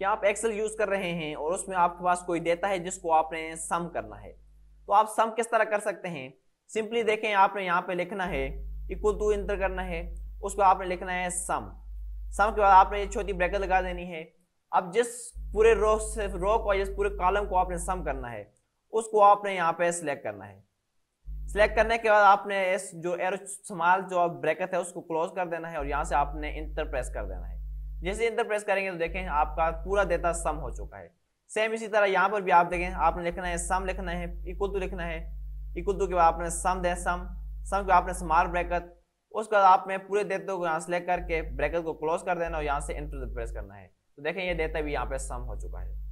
कि आप Excel use कर रहे हैं और उसमें आपके पास कोई देता है जिसको आपने सम करना है तो आप सम किस तरह कर सकते हैं सिंपली देखें आपने यहाँ पे लिखना है इक्वल टू इंटर करना है उसको आपने लिखना है सम सम के बाद आपने ये छोटी ब्रैकेट लगा देनी है अब जिस पूरे रो से रो को जिस पूरे कॉलम को आपने सम करना है उसको आपने यहाँ पे सिलेक्ट करना है सिलेक्ट करने के बाद आपने इस जो एरो स्मॉल जो ब्रैकेट है उसको क्लोज कर देना है और यहाँ से आपने इंटर प्रेस कर देना है जैसे इंटर प्रेस करेंगे तो देखें आपका पूरा देता सम हो चुका है सेम इसी तरह यहाँ पर भी आप देखें आपने लिखना है सम लिखना है इक्वल टू लिखना है इक्वल टू के बाद आपने सम दे सम सम के आपने स्मार ब्रैकेट उसके बाद आपने पूरे देते को यहाँ सेलेक्ट करके ब्रैकेट को क्लोज कर देना और यहाँ से इंटर प्रेस करना है तो देखें ये देता भी यहाँ पे सम हो चुका है